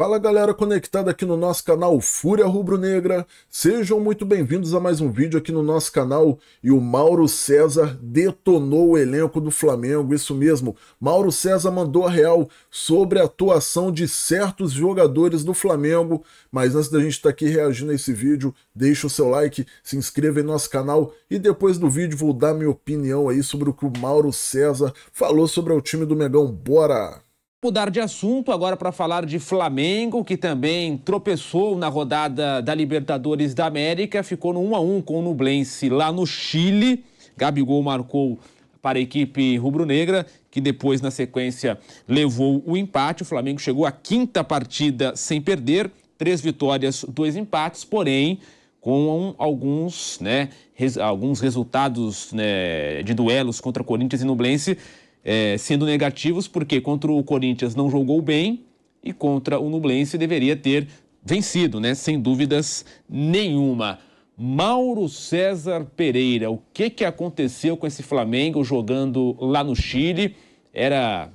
Fala galera conectada aqui no nosso canal Fúria Rubro Negra, sejam muito bem-vindos a mais um vídeo aqui no nosso canal e o Mauro César detonou o elenco do Flamengo, isso mesmo, Mauro César mandou a real sobre a atuação de certos jogadores do Flamengo, mas antes da gente estar tá aqui reagindo a esse vídeo, deixa o seu like, se inscreva em nosso canal e depois do vídeo vou dar minha opinião aí sobre o que o Mauro César falou sobre o time do Megão, bora! Mudar de assunto agora para falar de Flamengo, que também tropeçou na rodada da Libertadores da América, ficou no 1 a 1 com o Nublense lá no Chile. Gabigol marcou para a equipe rubro-negra, que depois na sequência levou o empate. O Flamengo chegou à quinta partida sem perder, três vitórias, dois empates, porém com alguns, né, res, alguns resultados né, de duelos contra Corinthians e Nublense é, sendo negativos, porque contra o Corinthians não jogou bem e contra o Nublense deveria ter vencido, né? Sem dúvidas nenhuma. Mauro César Pereira, o que, que aconteceu com esse Flamengo jogando lá no Chile? Era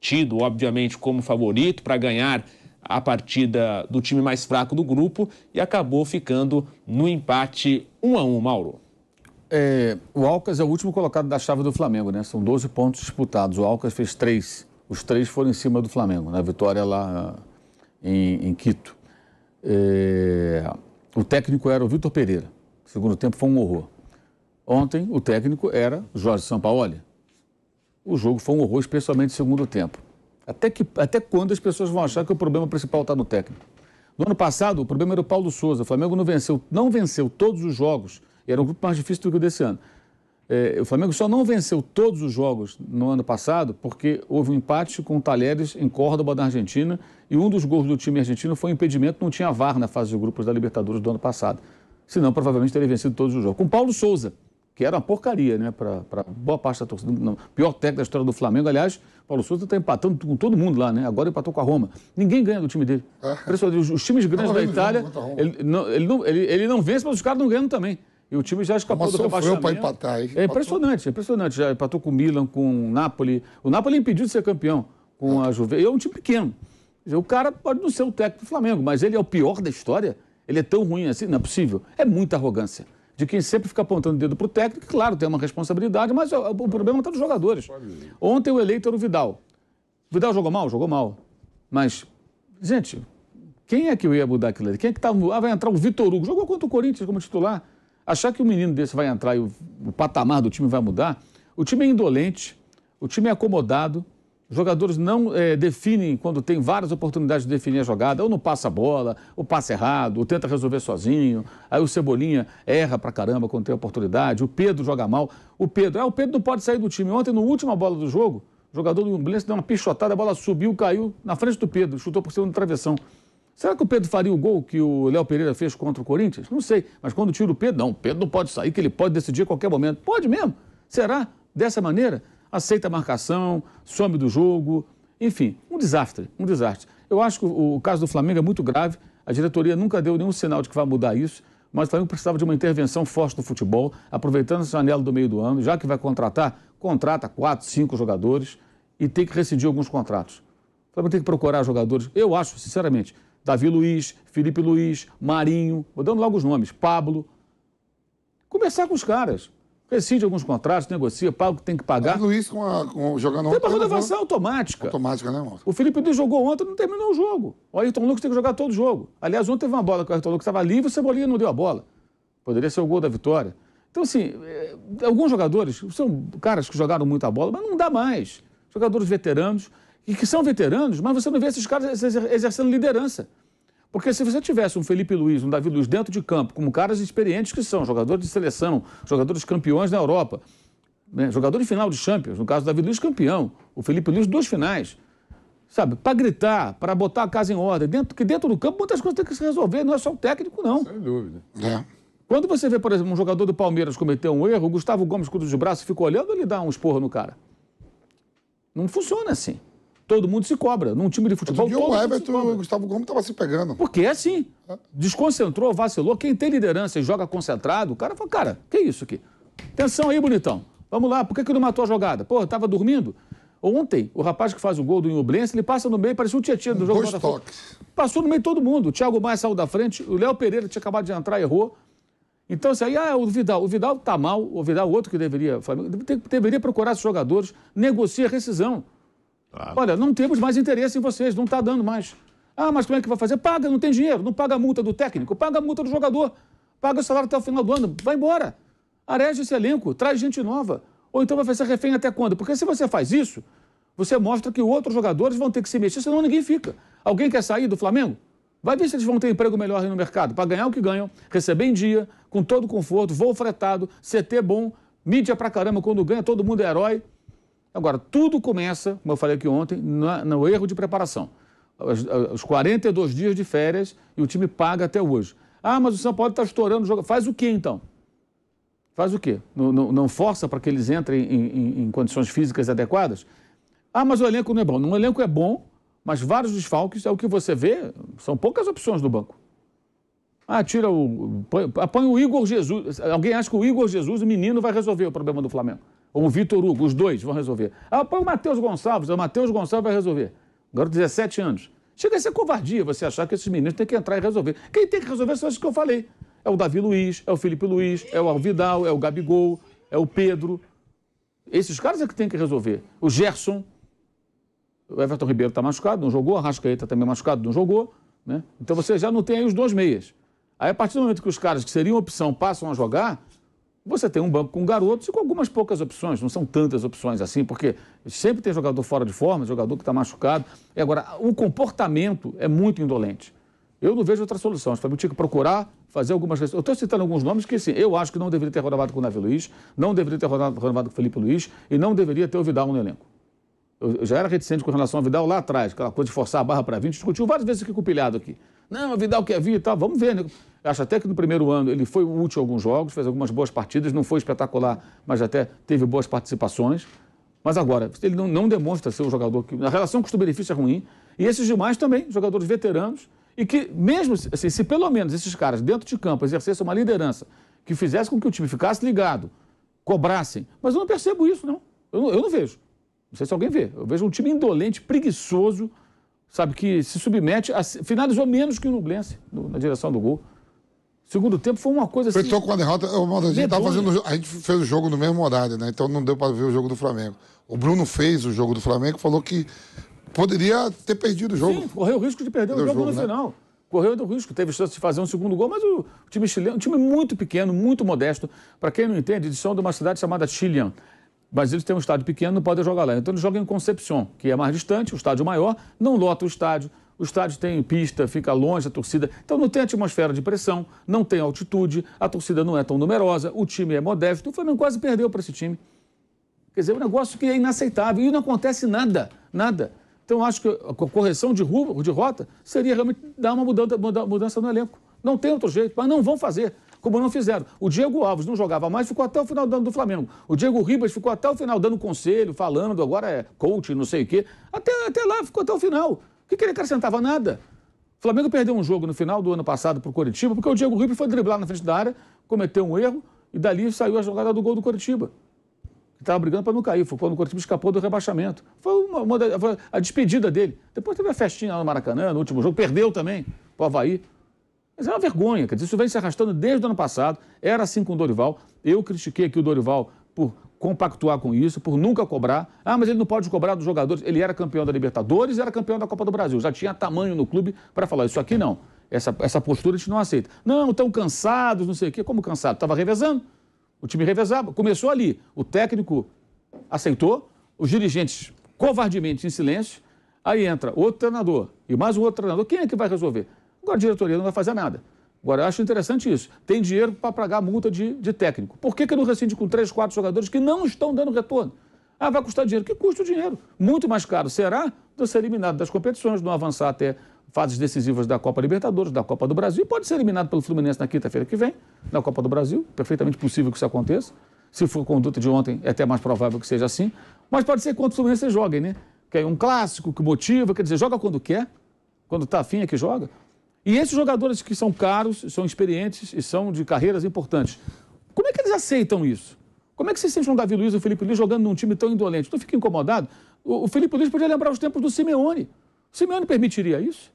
tido, obviamente, como favorito para ganhar a partida do time mais fraco do grupo e acabou ficando no empate 1 a 1, Mauro é, o Alcas é o último colocado da chave do Flamengo, né? São 12 pontos disputados. O Alcas fez três. Os três foram em cima do Flamengo, na né? vitória lá ah, em, em Quito. É, o técnico era o Vitor Pereira. O segundo tempo foi um horror. Ontem, o técnico era Jorge Sampaoli. O jogo foi um horror, especialmente no segundo tempo. Até, que, até quando as pessoas vão achar que o problema principal está no técnico? No ano passado, o problema era o Paulo Souza. O Flamengo não venceu, não venceu todos os jogos e era um grupo mais difícil do que o desse ano. É, o Flamengo só não venceu todos os jogos no ano passado porque houve um empate com o Talheres em Córdoba, da Argentina, e um dos gols do time argentino foi um impedimento, não tinha VAR na fase de grupos da Libertadores do ano passado. Senão, provavelmente teria vencido todos os jogos. Com Paulo Souza, que era uma porcaria, né, para boa parte da torcida, não, pior técnico da história do Flamengo. Aliás, Paulo Souza está empatando com todo mundo lá, né? Agora empatou com a Roma. Ninguém ganha do time dele. É. Os, os times grandes não, da Itália, ele, não, ele, não, ele, ele não vence, mas os caras não ganham também. E o time já escapou Mas do rebaixamento. para empatar. É impressionante, é impressionante. Já empatou com o Milan, com o Napoli. O Napoli é impediu de ser campeão com ah. a Juventus. É um time pequeno. O cara pode não ser o técnico do Flamengo, mas ele é o pior da história. Ele é tão ruim assim, não é possível. É muita arrogância. De quem sempre fica apontando o dedo para o técnico, claro, tem uma responsabilidade, mas o, o problema está nos jogadores. Ontem o eleito era o Vidal. O Vidal jogou mal? Jogou mal. Mas, gente, quem é que eu ia mudar aquilo ali? Quem é que estava. Tá, ah, vai entrar o Vitor Hugo. Jogou contra o Corinthians como titular. Achar que um menino desse vai entrar e o, o patamar do time vai mudar, o time é indolente, o time é acomodado, os jogadores não é, definem quando tem várias oportunidades de definir a jogada, ou não passa a bola, ou passa errado, ou tenta resolver sozinho. Aí o Cebolinha erra pra caramba quando tem oportunidade, o Pedro joga mal. O Pedro, ah, o Pedro não pode sair do time. Ontem, na última bola do jogo, o jogador do Lumblense deu uma pichotada, a bola subiu, caiu na frente do Pedro, chutou por cima do travessão. Será que o Pedro faria o gol que o Léo Pereira fez contra o Corinthians? Não sei, mas quando tira o Pedro, não, o Pedro não pode sair, que ele pode decidir a qualquer momento. Pode mesmo. Será? Dessa maneira? Aceita a marcação, some do jogo, enfim, um desastre, um desastre. Eu acho que o, caso do Flamengo é muito grave, a diretoria nunca deu nenhum sinal de que vai mudar isso, mas o Flamengo precisava de uma intervenção forte no futebol, aproveitando esse anel do meio do ano, já que vai contratar, contrata quatro, cinco jogadores e tem que rescindir alguns contratos. O Flamengo tem que procurar jogadores, eu acho, sinceramente, Davi Luiz, Felipe Luiz, Marinho, vou dando logo os nomes, Pablo. Começar com os caras. Rescinde alguns contratos, negocia, paga o que tem que pagar. Davi Luiz com a, com, jogando ontem. Tem uma renovação automática. Automática, né, ontem? O Felipe Luiz jogou ontem não terminou o jogo. O Ayrton Lucas tem que jogar todo o jogo. Aliás, ontem teve uma bola que o Ayrton Lucas estava livre o Cebolinha não deu a bola. Poderia ser o gol da vitória. Então, assim, eh, alguns jogadores são caras que jogaram muita bola, mas não dá mais. Jogadores veteranos e que são veteranos, mas você não vê esses caras exercendo liderança. Porque se você tivesse um Felipe Luiz, um Davi Luiz dentro de campo, como caras experientes que são, jogadores de seleção, jogadores campeões na Europa, né? jogador de final de Champions, no caso do Davi Luiz campeão, o Felipe Luiz duas finais, sabe? Para gritar, para botar a casa em ordem, dentro, que dentro do campo muitas coisas têm que se resolver, não é só o técnico, não. Sem dúvida. É. Quando você vê, por exemplo, um jogador do Palmeiras cometer um erro, o Gustavo Gomes cruza de braço e fica olhando, ele dá um esporro no cara. Não funciona assim. Todo mundo se cobra. Num time de futebol. Outro todo o Everton e o Gustavo Gomes estavam se pegando. Porque é assim. É. Desconcentrou, vacilou. Quem tem liderança e joga concentrado, o cara fala, cara, que isso aqui? Atenção aí, bonitão. Vamos lá, por que, que não matou a jogada? Pô, eu tava dormindo? Ontem, o rapaz que faz o gol do Inublense, ele passa no meio, parecia um tietê do jogo Dois do Toques. Passou no meio todo mundo. O Thiago Maia saiu da frente, o Léo Pereira tinha acabado de entrar, errou. Então, isso assim, aí, ah, o Vidal. O Vidal tá mal, o Vidal, outro que deveria. deveria procurar esses jogadores, negocia a rescisão. Claro. Olha, não temos mais interesse em vocês, não está dando mais. Ah, mas como é que vai fazer? Paga, não tem dinheiro, não paga a multa do técnico, paga a multa do jogador, paga o salário até o final do ano, vai embora. Areja esse elenco, traz gente nova. Ou então vai ser refém até quando? Porque se você faz isso, você mostra que outros jogadores vão ter que se mexer, senão ninguém fica. Alguém quer sair do Flamengo? Vai ver se eles vão ter emprego melhor aí no mercado, para ganhar o que ganham, receber em dia, com todo conforto, voo fretado, CT bom, mídia pra caramba, quando ganha todo mundo é herói. Agora, tudo começa, como eu falei aqui ontem, no erro de preparação. Os, os 42 dias de férias e o time paga até hoje. Ah, mas o São Paulo está estourando jogo. Faz o quê então? Faz o quê? Não, não, não força para que eles entrem em, em, em, condições físicas adequadas? Ah, mas o elenco não é bom. O elenco é bom, mas vários desfalques é o que você vê, são poucas opções do banco. Ah, tira o. Põe, o Igor Jesus. Alguém acha que o Igor Jesus, o menino, vai resolver o problema do Flamengo ou o Vitor Hugo, os dois vão resolver. Ah, põe o Matheus Gonçalves, o Matheus Gonçalves vai resolver. Agora, 17 anos. Chega a ser covardia você achar que esses meninos têm que entrar e resolver. Quem tem que resolver são esses que eu falei. É o Davi Luiz, é o Felipe Luiz, é o Alvidal, é o Gabigol, é o Pedro. Esses caras é que tem que resolver. O Gerson, o Everton Ribeiro está machucado, não jogou, a Rascaeta também machucado, não jogou. Né? Então você já não tem aí os dois meias. Aí a partir do momento que os caras que seriam opção passam a jogar, você tem um banco com garotos e com algumas poucas opções, não são tantas opções assim, porque sempre tem jogador fora de forma, jogador que está machucado. E agora, o comportamento é muito indolente. Eu não vejo outra solução. O Flamengo tinha que procurar fazer algumas. Eu estou citando alguns nomes que, sim, eu acho que não deveria ter renovado com o Davi Luiz, não deveria ter renovado com o Felipe Luiz e não deveria ter o Vidal no elenco. Eu já era reticente com relação ao Vidal lá atrás, aquela coisa de forçar a barra para 20, discutiu várias vezes aqui com o pilhado aqui. Não, o Vidal quer vir e tal, vamos ver, né? Acho até que no primeiro ano ele foi útil em alguns jogos, fez algumas boas partidas, não foi espetacular, mas até teve boas participações. Mas agora, ele não, não demonstra ser um jogador que. A relação custo-benefício é ruim. E esses demais também, jogadores veteranos, e que, mesmo assim, se pelo menos esses caras dentro de campo exercessem uma liderança que fizesse com que o time ficasse ligado, cobrassem. Mas eu não percebo isso, não. Eu, não, eu não vejo. Não sei se alguém vê. Eu vejo um time indolente, preguiçoso, sabe, que se submete, a, finalizou menos que o Nublense no, na direção do gol. Segundo tempo foi uma coisa assim. com a derrota. Eu, a, gente fazendo, a gente fez o jogo no mesmo horário, né? Então não deu para ver o jogo do Flamengo. O Bruno fez o jogo do Flamengo, falou que poderia ter perdido o jogo. Sim, correu o risco de perder o jogo, o jogo no né? final. Correu o risco, teve chance de fazer um segundo gol, mas o time chileno, um time muito pequeno, muito modesto. Para quem não entende, eles são de uma cidade chamada Chilean. Mas eles têm um estádio pequeno, não podem jogar lá. Então eles jogam em Concepción, que é mais distante, o estádio maior, não lota o estádio, o estádio tem pista, fica longe a torcida, então não tem atmosfera de pressão, não tem altitude, a torcida não é tão numerosa, o time é modesto, o Flamengo quase perdeu para esse time. Quer dizer, é um negócio que é inaceitável e não acontece nada, nada. Então acho que a correção de, rumo, de rota seria realmente dar uma mudança, mudança no elenco. Não tem outro jeito, mas não vão fazer como não fizeram. O Diego Alves não jogava mais, ficou até o final dando do Flamengo. O Diego Ribas ficou até o final dando conselho, falando, agora é coach, não sei o quê. Até, até lá, ficou até o final. O que, que ele acrescentava? Nada. O Flamengo perdeu um jogo no final do ano passado para o Coritiba, porque o Diego Ribas foi driblar na frente da área, cometeu um erro e dali saiu a jogada do gol do Coritiba. Que estava brigando para não cair, foi quando o Coritiba escapou do rebaixamento. Foi, uma, uma, foi a despedida dele. Depois teve a festinha lá no Maracanã, no último jogo, perdeu também para o Havaí. Mas é uma vergonha, quer dizer, isso vem se arrastando desde o ano passado, era assim com o Dorival. Eu critiquei aqui o Dorival por compactuar com isso, por nunca cobrar. Ah, mas ele não pode cobrar dos jogadores. Ele era campeão da Libertadores, era campeão da Copa do Brasil. Já tinha tamanho no clube para falar isso aqui não. Essa, essa postura a gente não aceita. Não, estão cansados, não sei o quê. Como cansado? Estava revezando. O time revezava. Começou ali. O técnico aceitou, os dirigentes covardemente em silêncio. Aí entra outro treinador e mais um outro treinador. Quem é que vai resolver? Agora a diretoria não vai fazer nada. Agora, eu acho interessante isso. Tem dinheiro para pagar multa de, de técnico. Por que, que não rescinde com três, quatro jogadores que não estão dando retorno? Ah, vai custar dinheiro. Que custa o dinheiro? Muito mais caro será do ser eliminado das competições, não avançar até fases decisivas da Copa Libertadores, da Copa do Brasil. pode ser eliminado pelo Fluminense na quinta-feira que vem, na Copa do Brasil. Perfeitamente possível que isso aconteça. Se for conduta de ontem, é até mais provável que seja assim. Mas pode ser quanto o Fluminense joguem, né? Que é um clássico que motiva, quer dizer, joga quando quer. Quando tá afim é que joga. E esses jogadores que são caros, são experientes e são de carreiras importantes, como é que eles aceitam isso? Como é que se sente um Davi Luiz e o Felipe Luiz jogando num time tão indolente? Tu fica incomodado? O Felipe Luiz podia lembrar os tempos do Simeone. O Simeone permitiria isso?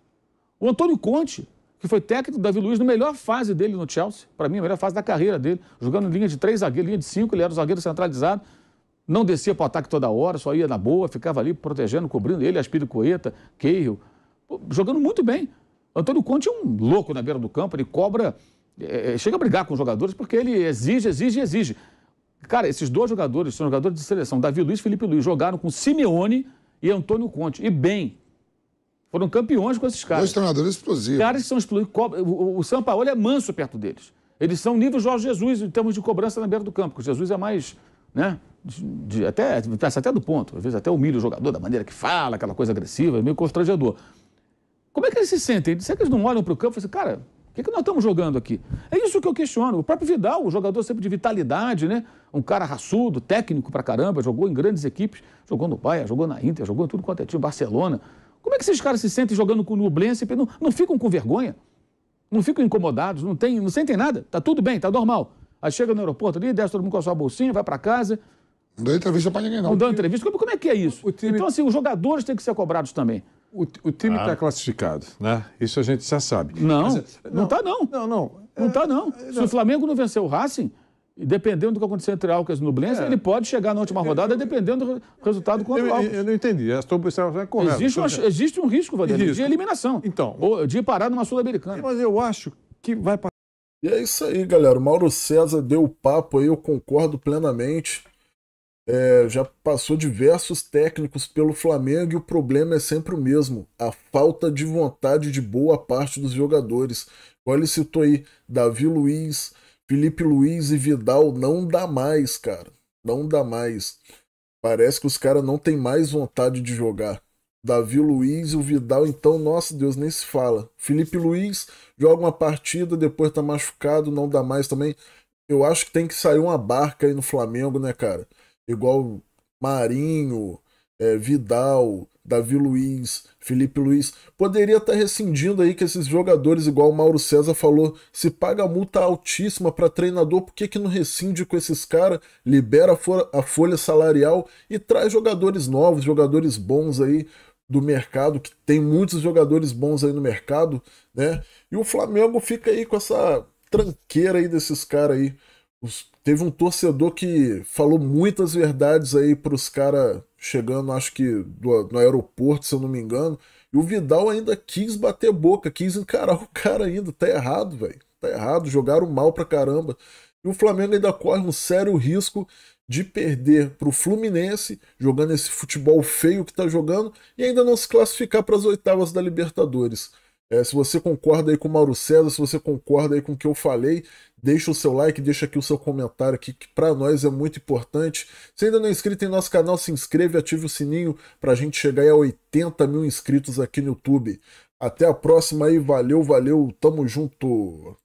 O Antônio Conte, que foi técnico do Davi Luiz na melhor fase dele no Chelsea, para mim, a melhor fase da carreira dele, jogando linha de três zagueiros, linha de cinco, ele era o zagueiro centralizado, não descia para o ataque toda hora, só ia na boa, ficava ali protegendo, cobrindo ele, Aspiro Coeta, Cahill, jogando muito bem. Antônio Conte é um louco na beira do campo, ele cobra, é, é, chega a brigar com os jogadores porque ele exige, exige, exige. Cara, esses dois jogadores são jogadores de seleção, Davi Luiz e Felipe Luiz, jogaram com Simeone e Antônio Conte, e bem. Foram campeões com esses caras. Dois treinadores explosivos. Caras que são explosivos. O, o São Paulo é manso perto deles. Eles são nível Jorge Jesus em termos de cobrança na beira do campo, porque Jesus é mais, né, de, de, até, até do ponto. Às vezes até humilha o jogador da maneira que fala, aquela coisa agressiva, é meio constrangedor. Como é que eles se sentem? Será que eles não olham para o campo e assim, cara, o que, que nós estamos jogando aqui? É isso que eu questiono. O próprio Vidal, um jogador sempre de vitalidade, né? Um cara raçudo, técnico pra caramba, jogou em grandes equipes, jogou no Bahia, jogou na Inter, jogou em tudo quanto é time, Barcelona. Como é que esses caras se sentem jogando com o Nublense? Não, não ficam com vergonha? Não ficam incomodados? Não, tem, não sentem nada? Tá tudo bem, tá normal. Aí chega no aeroporto ali, desce todo mundo com a sua bolsinha, vai para casa. Não dá entrevista para ninguém, não. Não dá entrevista. Como, como, é que é isso? Time... Então, assim, os jogadores têm que ser cobrados também. O, o time está ah. classificado, né? Isso a gente já sabe. Não, Mas, não está não. Não, não. Não está não. Tá, é, Se não. o Flamengo não venceu o Racing, dependendo do que acontecer entre Alcas e Nublense, é. ele pode chegar na última rodada dependendo do resultado contra o Alcas. Eu, eu não entendi. A sua observação é correta. Existe, uma, é. existe um risco, Vanderlei, de eliminação. Então. Ou de parar numa Sul-Americana. Mas eu acho que vai passar. E é isso aí, galera. O Mauro César deu o papo aí, eu concordo plenamente é, já passou diversos técnicos pelo Flamengo e o problema é sempre o mesmo: a falta de vontade de boa parte dos jogadores. Olha, ele citou aí Davi Luiz, Felipe Luiz e Vidal. Não dá mais, cara. Não dá mais. Parece que os caras não têm mais vontade de jogar. Davi Luiz e o Vidal, então, nossa Deus, nem se fala. Felipe Luiz joga uma partida, depois tá machucado, não dá mais também. Eu acho que tem que sair uma barca aí no Flamengo, né, cara? igual Marinho, é, Vidal, Davi Luiz, Felipe Luiz, poderia estar tá rescindindo aí que esses jogadores, igual o Mauro César falou, se paga multa altíssima para treinador, por que, que não rescinde com esses caras, libera a folha salarial e traz jogadores novos, jogadores bons aí do mercado, que tem muitos jogadores bons aí no mercado, né? E o Flamengo fica aí com essa tranqueira aí desses caras aí, os Teve um torcedor que falou muitas verdades aí para os caras chegando, acho que do, no aeroporto, se eu não me engano. E o Vidal ainda quis bater boca, quis encarar o cara ainda. Tá errado, velho. Tá errado. Jogaram mal pra caramba. E o Flamengo ainda corre um sério risco de perder pro Fluminense, jogando esse futebol feio que está jogando, e ainda não se classificar para as oitavas da Libertadores. É, se você concorda aí com o Mauro César, se você concorda aí com o que eu falei, deixa o seu like, deixa aqui o seu comentário aqui, que para nós é muito importante. Se ainda não é inscrito em nosso canal, se inscreve, ative o sininho para a gente chegar a 80 mil inscritos aqui no YouTube. Até a próxima aí, valeu, valeu, tamo junto!